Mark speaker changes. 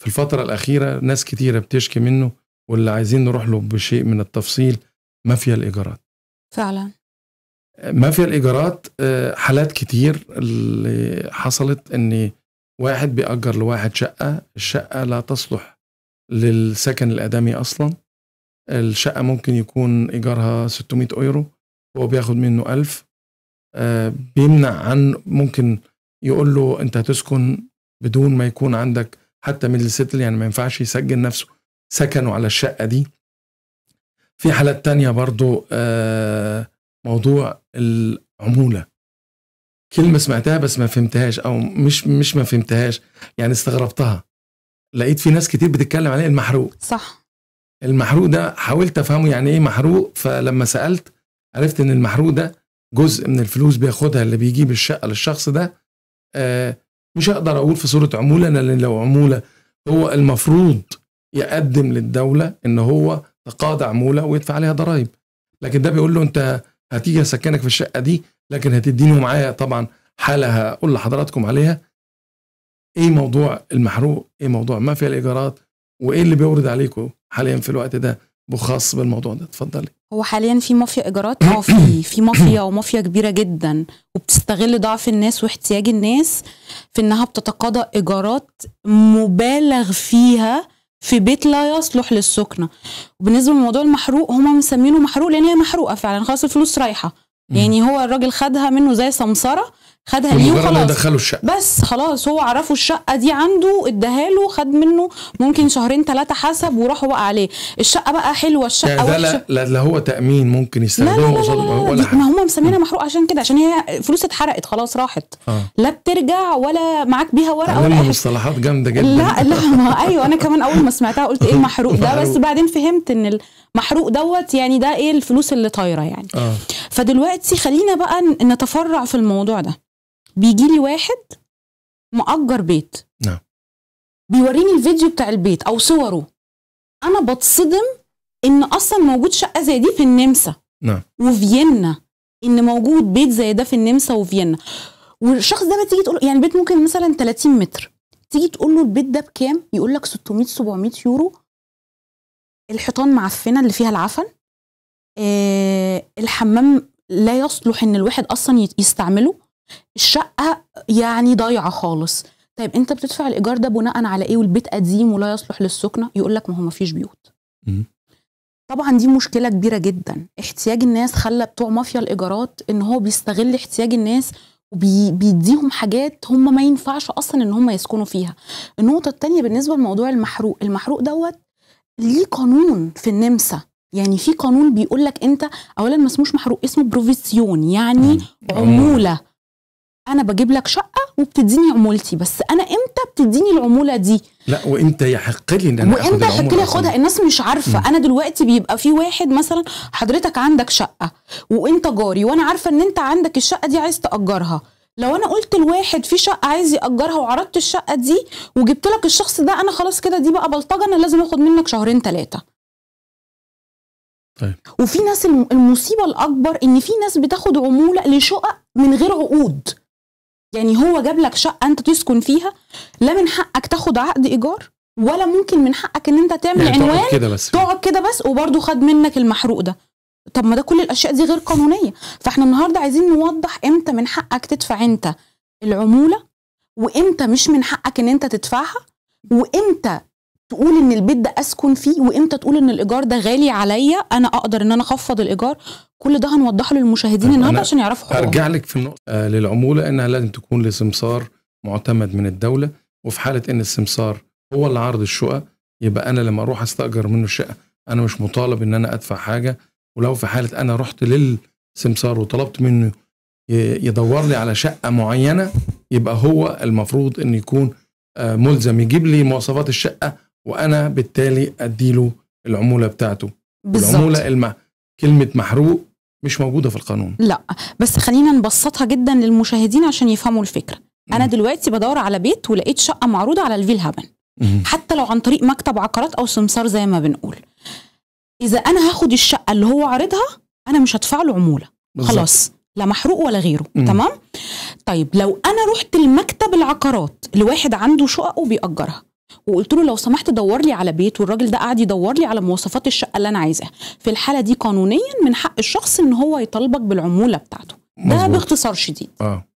Speaker 1: في الفترة الأخيرة ناس كتيرة بتشكي منه واللي عايزين نروح له بشيء من التفصيل مافيا الإيجارات فعلا مافيا الإيجارات آه، حالات كتير اللي حصلت إن واحد بيأجر لواحد شقة الشقة لا تصلح للسكن الآدمي أصلا الشقة ممكن يكون إيجارها 600 يورو هو بياخد منه 1000 آه، بيمنع عن ممكن يقول له أنت هتسكن بدون ما يكون عندك حتى ميدل سيتل يعني ما ينفعش يسجل نفسه سكنه على الشقه دي في حالات تانية برضو آه، موضوع العمولة كلمة سمعتها بس ما فهمتهاش أو مش مش ما فهمتهاش يعني استغربتها لقيت في ناس كتير بتتكلم عليه المحروق صح المحروق ده حاولت أفهمه يعني إيه محروق فلما سألت عرفت إن المحروق ده جزء من الفلوس بياخدها اللي بيجيب الشقة للشخص ده آه، مش هقدر اقول في صوره عموله لان لو عموله هو المفروض يقدم للدوله ان هو تقاضى عموله ويدفع عليها ضرائب لكن ده بيقول له انت هتيجي اسكنك في الشقه دي لكن هتديني معايا طبعا حاله هقول لحضراتكم عليها ايه موضوع المحروق ايه موضوع ما في الايجارات وايه اللي بيورد عليكم حاليا في الوقت ده خاص بالموضوع ده اتفضلي
Speaker 2: هو حاليا في مافيا ايجارات اه في في مافيا ومافيا كبيره جدا وبتستغل ضعف الناس واحتياج الناس في انها بتتقاضى ايجارات مبالغ فيها في بيت لا يصلح للسكنه وبالنسبه لموضوع المحروق هم مسمينه محروق لان هي محروقه فعلا خلاص الفلوس رايحه يعني هو الراجل خدها منه زي سمسره خدها ليه وخلاص الشقه بس خلاص هو عرفه الشقه دي عنده اداها له خد منه ممكن شهرين ثلاثه حسب وراحوا بقى عليه الشقه بقى حلوه الشقه يعني ده لا,
Speaker 1: لا لا هو تامين ممكن يستخدمه قصاده لا لا ما
Speaker 2: هم مسمينها محروق عشان كده عشان هي فلوس اتحرقت خلاص راحت آه. لا بترجع ولا معاك بيها ورقه ولا
Speaker 1: مصطلحات جامده جدا لا لا ما ايوه انا كمان اول ما سمعتها قلت ايه المحروق ده بس بعدين
Speaker 2: فهمت ان المحروق دوت يعني ده ايه الفلوس اللي طايره يعني آه. فدلوقتي خلينا بقى نتفرع في الموضوع ده بيجي لي واحد مأجر بيت نعم بيوريني الفيديو بتاع البيت او صوره انا بتصدم ان اصلا موجود شقه زي دي في النمسا نعم وفيينا ان موجود بيت زي ده في النمسا وفيينا والشخص ده بتيجي تيجي تقول يعني البيت ممكن مثلا 30 متر تيجي تقول له البيت ده بكام يقول لك 600 700 يورو الحيطان معفنه اللي فيها العفن آه الحمام لا يصلح ان الواحد اصلا يستعمله الشقه يعني ضايعه خالص طيب انت بتدفع الايجار ده بناء على ايه والبيت قديم ولا يصلح للسكنه يقول لك ما هو ما فيش بيوت طبعا دي مشكله كبيره جدا احتياج الناس خلى بتوع مافيا الايجارات ان هو بيستغل احتياج الناس وبيديهم حاجات هم ما ينفعش اصلا ان هم يسكنوا فيها النقطه الثانيه بالنسبه لموضوع المحروق المحروق دوت ليه قانون في النمسا يعني في قانون بيقول لك انت اولا ما اسموش محروق اسمه بروفيسيون يعني عموله انا بجيب لك شقه وبتديني عمولتي بس انا امتى بتديني العموله دي
Speaker 1: لا وانت يحق لي ان انا وانت يحق لي اخدها
Speaker 2: الناس مش عارفه مم. انا دلوقتي بيبقى في واحد مثلا حضرتك عندك شقه وانت جاري وانا عارفه ان انت عندك الشقه دي عايز تاجرها لو انا قلت لواحد في شقه عايز ياجرها وعرضت الشقه دي وجبت لك الشخص ده انا خلاص كده دي بقى بلطجه انا لازم اخد منك شهرين ثلاثه طيب. وفي ناس المصيبه الاكبر ان في ناس بتاخد عموله لشقق من غير عقود يعني هو جاب لك شقه انت تسكن فيها لا من حقك تاخد عقد ايجار ولا ممكن من حقك ان انت تعمل يعني عنوان تقعد كده بس تقعد كده بس وبرده خد منك المحروق ده طب ما ده كل الاشياء دي غير قانونيه فاحنا النهارده عايزين نوضح امتى من حقك تدفع انت العموله وامتى مش من حقك ان انت تدفعها وامتى تقول ان البيت ده اسكن فيه وامتى تقول ان الايجار ده غالي عليا انا اقدر ان انا اخفض الايجار كل ده هنوضحه للمشاهدين النهارده عشان يعرفوا حقوقهم ارجع
Speaker 1: لك في النقطه آه للعموله انها لازم تكون لسمسار معتمد من الدوله وفي حاله ان السمسار هو اللي عرض الشقه يبقى انا لما اروح استاجر منه شقه انا مش مطالب ان انا ادفع حاجه ولو في حاله انا رحت للسمسار وطلبت منه يدور لي على شقه معينه يبقى هو المفروض ان يكون آه، ملزم يجيب لي مواصفات الشقه وانا بالتالي اديله العموله بتاعته بالزبط. العموله الم... كلمه محروق مش موجوده في القانون
Speaker 2: لا بس خلينا نبسطها جدا للمشاهدين عشان يفهموا الفكره م. انا دلوقتي بدور على بيت ولقيت شقه معروضه على الفيل هابن م. حتى لو عن طريق مكتب عقارات او سمسار زي ما بنقول اذا انا هاخد الشقه اللي هو عارضها انا مش هدفع له عموله بالزبط. خلاص لا محروق ولا غيره م. تمام طيب لو انا رحت لمكتب العقارات لواحد عنده شقق وبيأجرها وقلت له لو سمحت دور لي على بيت والراجل ده قعد يدور لي على مواصفات الشقه اللي انا عايزاها في الحاله دي قانونيا من حق الشخص ان هو يطالبك بالعموله بتاعته ده مزبوط. باختصار شديد آه.